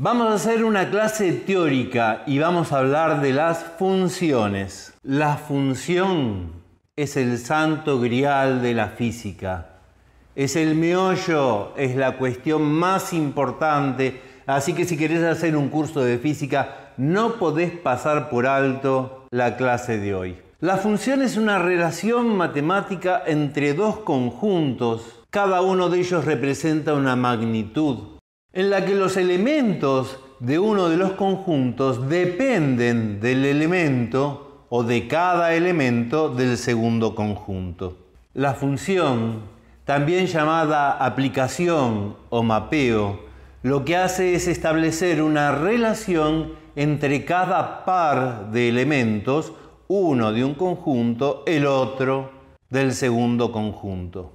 Vamos a hacer una clase teórica y vamos a hablar de las funciones. La función es el santo grial de la física. Es el meollo, es la cuestión más importante. Así que si querés hacer un curso de física, no podés pasar por alto la clase de hoy. La función es una relación matemática entre dos conjuntos. Cada uno de ellos representa una magnitud en la que los elementos de uno de los conjuntos dependen del elemento o de cada elemento del segundo conjunto. La función, también llamada aplicación o mapeo, lo que hace es establecer una relación entre cada par de elementos, uno de un conjunto, el otro del segundo conjunto.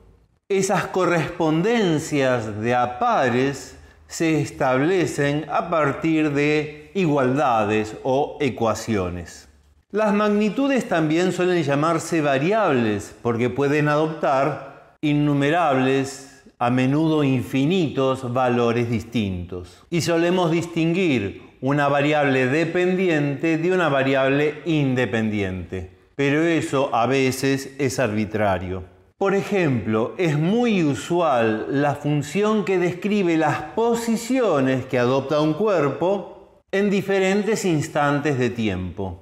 Esas correspondencias de a pares se establecen a partir de igualdades o ecuaciones. Las magnitudes también suelen llamarse variables porque pueden adoptar innumerables, a menudo infinitos, valores distintos. Y solemos distinguir una variable dependiente de una variable independiente. Pero eso a veces es arbitrario. Por ejemplo, es muy usual la función que describe las posiciones que adopta un cuerpo en diferentes instantes de tiempo.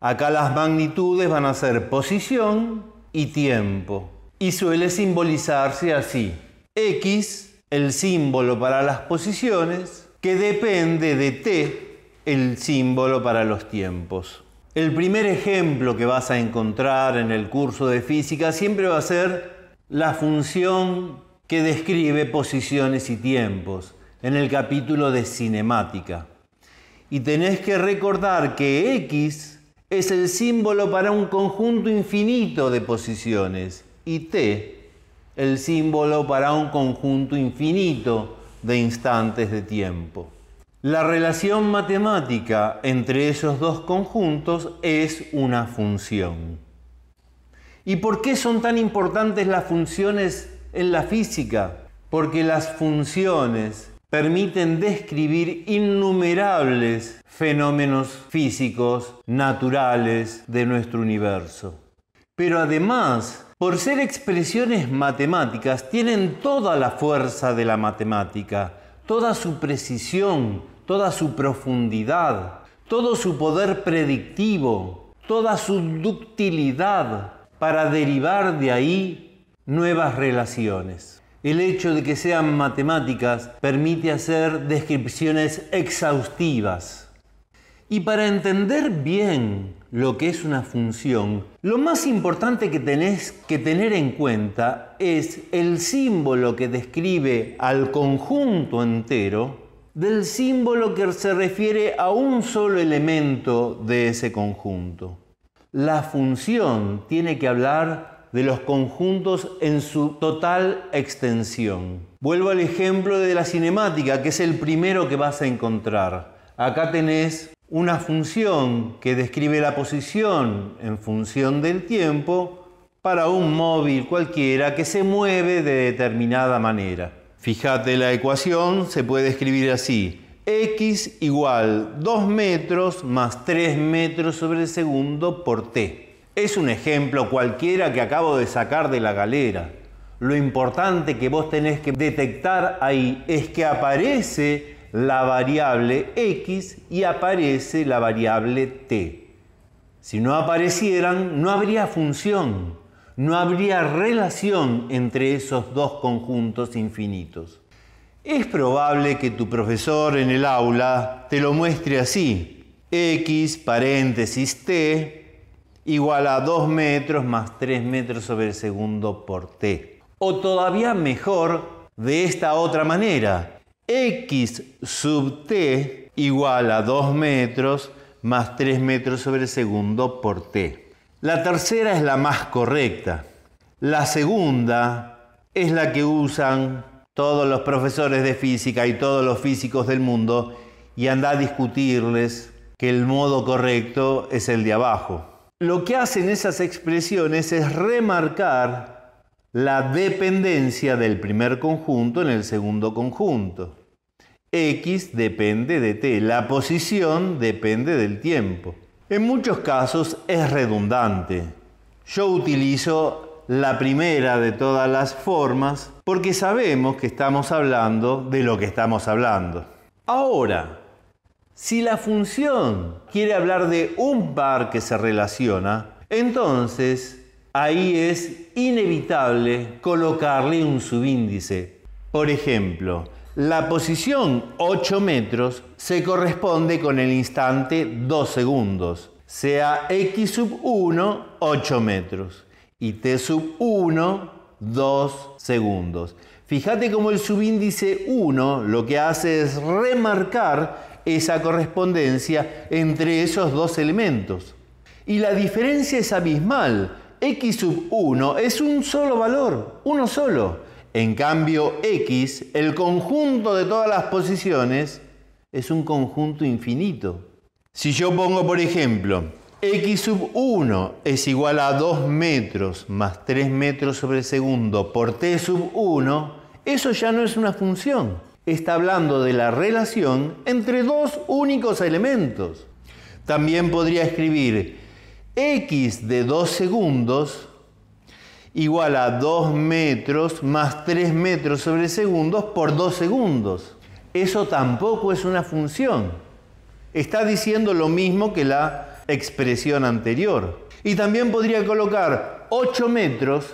Acá las magnitudes van a ser posición y tiempo y suele simbolizarse así. X, el símbolo para las posiciones, que depende de T, el símbolo para los tiempos. El primer ejemplo que vas a encontrar en el curso de física siempre va a ser la función que describe posiciones y tiempos en el capítulo de cinemática. Y tenés que recordar que X es el símbolo para un conjunto infinito de posiciones y T el símbolo para un conjunto infinito de instantes de tiempo. La relación matemática entre esos dos conjuntos es una función. ¿Y por qué son tan importantes las funciones en la física? Porque las funciones permiten describir innumerables fenómenos físicos naturales de nuestro universo. Pero además, por ser expresiones matemáticas, tienen toda la fuerza de la matemática toda su precisión, toda su profundidad, todo su poder predictivo, toda su ductilidad para derivar de ahí nuevas relaciones. El hecho de que sean matemáticas permite hacer descripciones exhaustivas y para entender bien lo que es una función, lo más importante que tenés que tener en cuenta es el símbolo que describe al conjunto entero del símbolo que se refiere a un solo elemento de ese conjunto. La función tiene que hablar de los conjuntos en su total extensión. Vuelvo al ejemplo de la cinemática, que es el primero que vas a encontrar. Acá tenés una función que describe la posición en función del tiempo para un móvil cualquiera que se mueve de determinada manera. Fíjate, la ecuación se puede escribir así. X igual 2 metros más 3 metros sobre el segundo por T. Es un ejemplo cualquiera que acabo de sacar de la galera. Lo importante que vos tenés que detectar ahí es que aparece la variable x y aparece la variable t. Si no aparecieran, no habría función, no habría relación entre esos dos conjuntos infinitos. Es probable que tu profesor en el aula te lo muestre así. x paréntesis t igual a 2 metros más 3 metros sobre el segundo por t. O todavía mejor, de esta otra manera, X sub t igual a 2 metros más 3 metros sobre segundo por t. La tercera es la más correcta. La segunda es la que usan todos los profesores de física y todos los físicos del mundo y anda a discutirles que el modo correcto es el de abajo. Lo que hacen esas expresiones es remarcar la dependencia del primer conjunto en el segundo conjunto. X depende de T, la posición depende del tiempo. En muchos casos es redundante. Yo utilizo la primera de todas las formas porque sabemos que estamos hablando de lo que estamos hablando. Ahora, si la función quiere hablar de un par que se relaciona, entonces ahí es inevitable colocarle un subíndice. Por ejemplo, la posición 8 metros se corresponde con el instante 2 segundos, sea x sub 1, 8 metros, y t sub 1, 2 segundos. Fíjate cómo el subíndice 1 lo que hace es remarcar esa correspondencia entre esos dos elementos. Y la diferencia es abismal. x sub 1 es un solo valor, uno solo en cambio, X, el conjunto de todas las posiciones, es un conjunto infinito. Si yo pongo, por ejemplo, x sub 1 es igual a 2 metros más 3 metros sobre segundo por t sub 1, eso ya no es una función. Está hablando de la relación entre dos únicos elementos. También podría escribir x de 2 segundos igual a 2 metros más 3 metros sobre segundos por 2 segundos. Eso tampoco es una función. Está diciendo lo mismo que la expresión anterior. Y también podría colocar 8 metros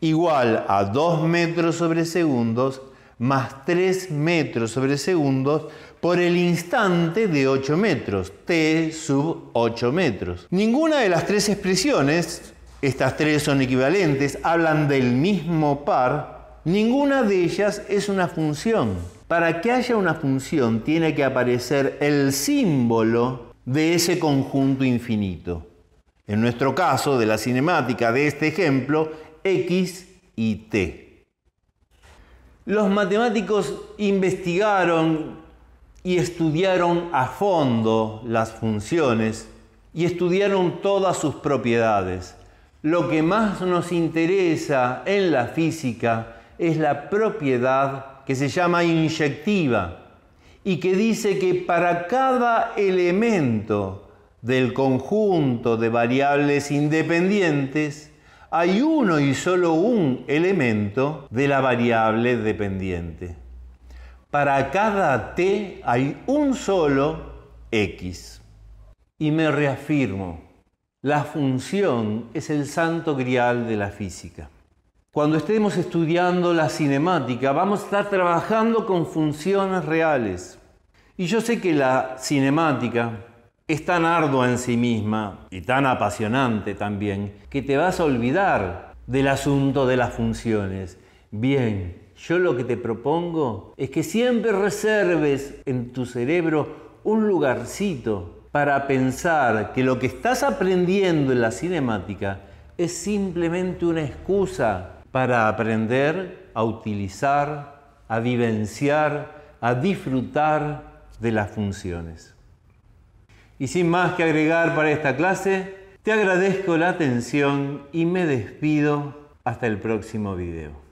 igual a 2 metros sobre segundos más 3 metros sobre segundos por el instante de 8 metros, t sub 8 metros. Ninguna de las tres expresiones estas tres son equivalentes, hablan del mismo par. Ninguna de ellas es una función. Para que haya una función tiene que aparecer el símbolo de ese conjunto infinito. En nuestro caso, de la cinemática de este ejemplo, x y t. Los matemáticos investigaron y estudiaron a fondo las funciones y estudiaron todas sus propiedades. Lo que más nos interesa en la física es la propiedad que se llama inyectiva y que dice que para cada elemento del conjunto de variables independientes hay uno y solo un elemento de la variable dependiente. Para cada t hay un solo x. Y me reafirmo, la función es el santo grial de la física. Cuando estemos estudiando la cinemática, vamos a estar trabajando con funciones reales. Y yo sé que la cinemática es tan ardua en sí misma y tan apasionante también, que te vas a olvidar del asunto de las funciones. Bien, yo lo que te propongo es que siempre reserves en tu cerebro un lugarcito para pensar que lo que estás aprendiendo en la cinemática es simplemente una excusa para aprender a utilizar, a vivenciar, a disfrutar de las funciones. Y sin más que agregar para esta clase, te agradezco la atención y me despido hasta el próximo video.